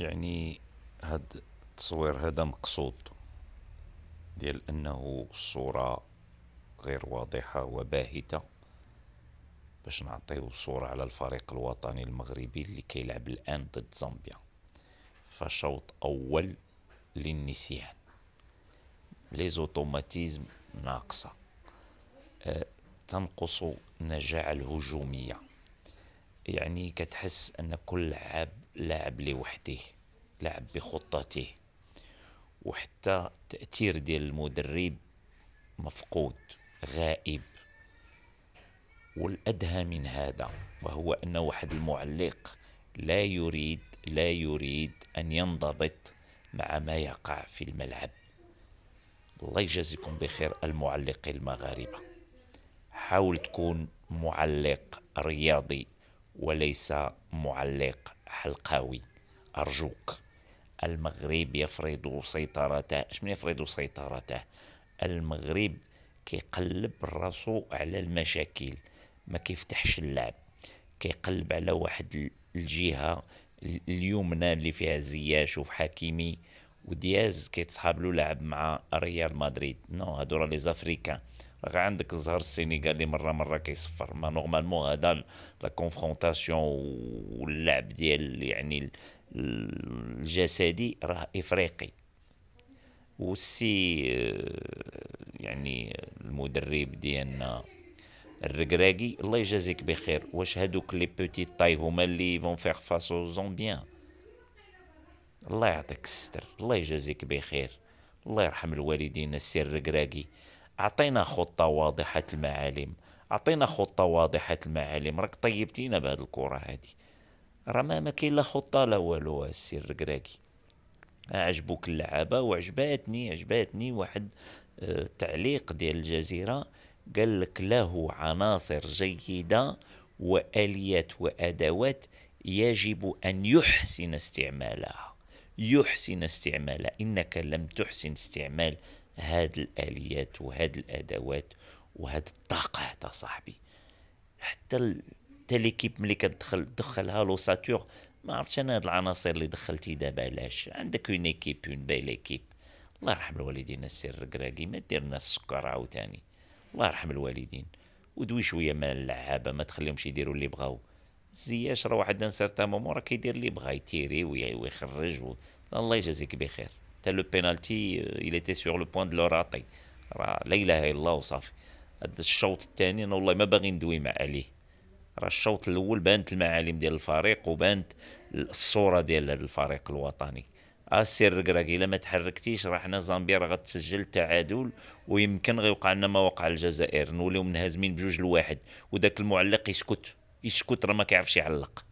يعني هاد التصوير هذا مقصود ديال انه الصورة غير واضحة وباهتة باش نعطيو صورة على الفريق الوطني المغربي اللي كيلعب الان ضد زامبيا فشوط اول للنسيان لي زوتوماتيزم ناقصة أه تنقص النجاعة الهجومية يعني كتحس ان كل لعب لاعب لوحده لعب بخطته وحتى تأثير ديال المدرب مفقود غائب والأدهى من هذا وهو أن واحد المعلق لا يريد لا يريد أن ينضبط مع ما يقع في الملعب الله يجازيكم بخير المعلق المغاربة حاول تكون معلق رياضي وليس معلق حلقاوي أرجوك المغرب يفرض سيطرته شمن يفرض سيطرته المغرب كيقلب راسو على المشاكل ما كيفتحش اللعب كيقلب على واحد الجهه اليمنى اللي فيها زياش وفي حكيمي ودياز كيتصحاب له لعب مع ريال مدريد نو هادو راه لي زافريكان راه عندك الزهر السينيغالي مره مره كيصفر ما نورمالمون هذا لا كونفرونتاسيون واللعب ديال يعني الجسدي راه افريقي وسي آه، يعني المدرب ديالنا الركراكي الله يجازيك بخير واش هادوك لي بوتي طاي هما اللي فون فيغ فاس او زومبيان الله يعطيك الستر الله يجازيك بخير الله يرحم الوالدين السير الركراكي اعطينا خطه واضحه المعالم اعطينا خطه واضحه المعالم راك طيبتينا بهاد الكره هادي راه ما كاين لا خطه لا والو السير كراكي عجبوك اللعابه وعجباتني عجباتني واحد التعليق آه، ديال الجزيره قال لك له عناصر جيده واليات وادوات يجب ان يحسن استعمالها يحسن استعمالها انك لم تحسن استعمال هاد الآليات وهاد الأدوات وهاد الطاقة حتى صاحبي حتى حتى ليكيب ملي كتدخل دخلها ساتور ما عرفتش انا هاد العناصر اللي دخلتي دابا علاش عندك اون ايكيب اون بيل ايكيب الله يرحم الوالدين السير الركراكي ما دير لنا السكر عاوتاني الله يرحم الوالدين ودوي شويه مال اللعابه ما تخليهمش يديروا اللي بغاو زياش راه واحد ان سيرتان مومون راه كيدير اللي بغا يتيري ويخرج و... الله يجازيك بخير حتى لو بينالتي الى تي سور لو بوان دو لو راتي راه لا اله الا الله وصافي هذا الشوط الثاني انا والله ما باغي ندوي مع عليه راه الشوط الاول بانت المعالم ديال الفريق وبانت الصوره ديال هذا الفريق الوطني اسير آه، ركراكي الا ما تحركتيش راه حنا زامبيا راه غتسجل تعادل ويمكن غيوقع لنا ما وقع الجزائر نوليو منهزمين بجوج لواحد وداك المعلق يسكت يسكت راه ما كيعرفش يعلق